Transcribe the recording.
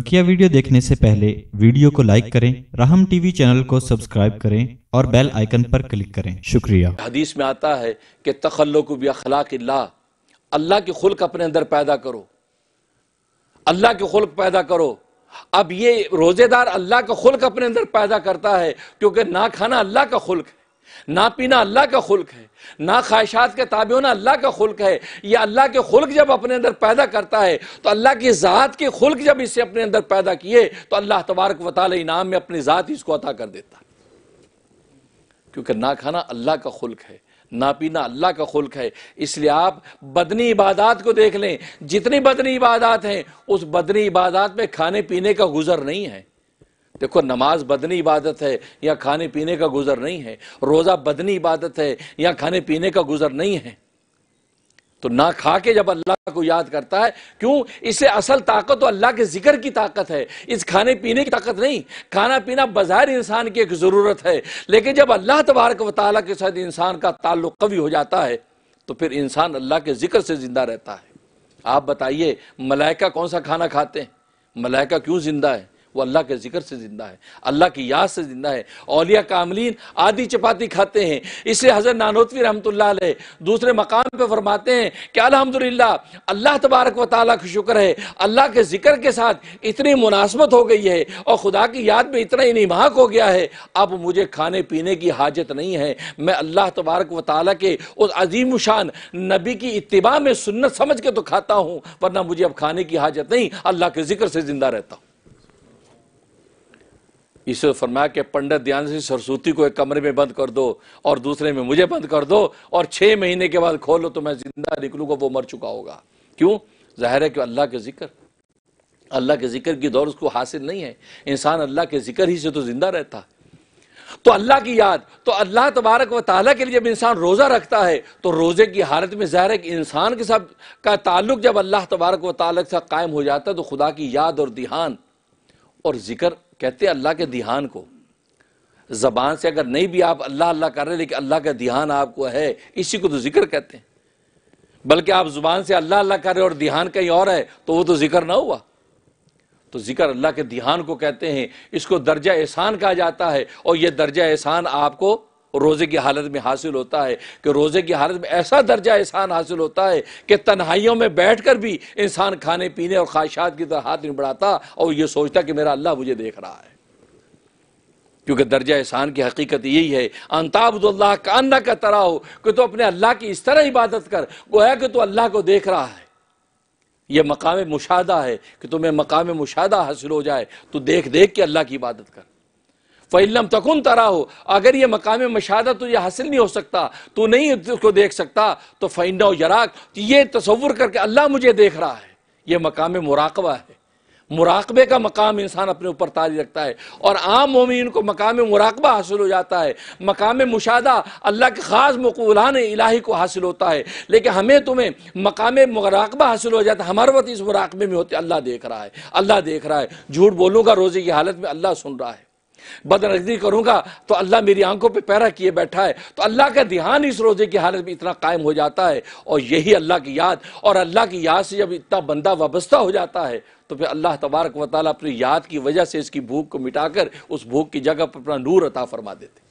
बकिया वीडियो देखने से पहले वीडियो को लाइक करें राहम टीवी चैनल को सब्सक्राइब करें और बेल आइकन पर क्लिक करें शुक्रिया हदीस में आता है कि तखल्लुक अखलाक अल्लाह के खुल्क अपने अंदर पैदा करो अल्लाह के खुल्क पैदा करो अब ये रोजेदार अल्लाह का खुल्क अपने अंदर पैदा करता है क्योंकि ना खाना अल्लाह का खुल्क है ना पीना अल्लाह का खुल्क है ना ख्वाहिशात का ताबे होना अल्लाह का खुल्क है यह अल्लाह के खुल्क जब अपने अंदर पैदा करता है तो अल्लाह की ज़ात के खुल्क जब इसे अपने अंदर पैदा किए तो अल्लाह तबारक वाल इनाम में अपनी ज़ात इसको अता कर देता क्योंकि ना खाना अल्लाह का खुल्क है ना पीना अल्लाह का खुल्क है इसलिए आप बदनी इबादत को देख लें जितनी बदनी इबादत हैं उस बदनी इबादत में खाने पीने का गुजर नहीं है देखो नमाज बदनी इबादत है या खाने पीने का गुजर नहीं है रोज़ा बदनी इबादत है या खाने पीने का गुजर नहीं है तो ना खा के जब अल्लाह को याद करता है क्यों इसे असल ताकत तो अल्लाह के जिक्र की ताकत है इस खाने पीने की ताकत नहीं खाना पीना बाजार इंसान की एक ज़रूरत है लेकिन जब अल्लाह तबारक वाली के साथ इंसान का ताल्लुक कभी हो जाता है तो फिर इंसान अल्लाह के जिक्र से ज़िंदा रहता है आप बताइए मलाइका कौन सा खाना खाते हैं मलाइका क्यों ज़िंदा है वो अल्लाह के ज़िक्र से ज़िंदा है अल्लाह की याद से ज़िंदा है औलिया कामलीन आदि चपाती खाते हैं इसलिए हज़रत नानोतवी रहमत दूसरे मकाम पर फरमाते हैं कि अलहमदिल्ला अल्लाह तबारक व ताली का शुक्र है अल्लाह के ज़िक्र के साथ इतनी मुनासमत हो गई है और खुदा की याद में इतना ही निमाक हो गया है अब मुझे खाने पीने की हाजत नहीं है मैं अल्लाह तबारक व ताली के उस अजीम शान नबी की इतबा में सुन्नत समझ के तो खाता हूँ वरना मुझे अब खाने की हाजत नहीं अल्लाह के ज़िक्र से ज़िंदा रहता हूँ ईश्वर फरमाया कि पंडित ध्यान सिंह सरस्वती को एक कमरे में बंद कर दो और दूसरे में मुझे बंद कर दो और छह महीने के बाद खोलो तो मैं जिंदा निकलूंगा वो मर चुका होगा क्यों जाहिर है कि अल्लाह के जिक्र अल्लाह के जिक्र की दौर उसको हासिल नहीं है इंसान अल्लाह के जिक्र ही से तो जिंदा रहता है तो अल्लाह की याद तो अल्लाह तबारक व ताली के लिए जब इंसान रोज़ा रखता है तो रोज़े की हालत में ज़ाहिर है कि इंसान के साथ का ताल्लुक जब अल्लाह तबारक व ताली कायम हो जाता है तो खुदा की याद और दिहान और जिक्र कहते हैं अल्लाह के ध्यान को ज़बान से अगर नहीं भी आप अल्लाह अल्लाह कर रहे लेकिन अल्लाह का ध्यान आपको है इसी को तो ज़िक्र कहते हैं बल्कि आप ज़ुबान से अल्लाह अल्लाह कर रहे और ध्यान कहीं और है तो वो तो ज़िक्र ना हुआ तो ज़िक्र अल्लाह के ध्यान को कहते हैं इसको दर्जा एहसान कहा जाता है और यह दर्जा एहसान आपको रोज़े की हालत में हासिल होता है कि रोज़े की हालत में ऐसा दर्जा एहसान हासिल होता है कि तन्हाइयों में बैठ कर भी इंसान खाने पीने और ख्वाहिशात की तरह हाथ नहीं बढ़ाता और यह सोचता कि मेरा अल्लाह मुझे देख रहा है क्योंकि दर्जा एहसान की हकीकत यही है अंताबुल्ला का अन्ना का तरा हो कि तो अपने अल्लाह की इस तरह इबादत कर गोया कि तो अल्लाह को देख रहा है यह मकाम मुशादा है कि तुम्हें मकाम मुशादा हासिल हो जाए तो देख देख के अल्लाह की इबादत कर फ़ैलम तकुन तरा हो अगर ये मकाम मशादा तुझे तो हासिल नहीं हो सकता तो नहीं उसको देख सकता तो फ़ैन यराक ये तस्वुर करके अल्लाह मुझे देख रहा है ये मकाम मुराकबा है मुराकबे का मकाम इंसान अपने ऊपर तारी रखता है और आम मोमिन को मकाम मुराकबा हासिल हो जाता है मकाम मुशादा अल्लाह के ख़ास मकूलान इलाही को हासिल होता है लेकिन हमें तुम्हें मकाम मुराकबा हासिल हो जाता है हमारे वक्त इस मुराकबे में होते अल्लाह देख रहा है अल्लाह देख रहा है झूठ बोलूँगा रोज़े की हालत में अल्लाह सुन रहा है बदनजरी करूंगा तो अल्लाह मेरी आंखों पे पैरा किए बैठा है तो अल्लाह का ध्यान इस रोज़े की हालत में इतना कायम हो जाता है और यही अल्लाह की याद और अल्लाह की याद से जब इतना बंदा वाबस्ता हो जाता है तो फिर अल्लाह तबारक वाली अपनी याद की वजह से इसकी भूख को मिटाकर उस भूख की जगह पर अपना नूर अता फरमा देते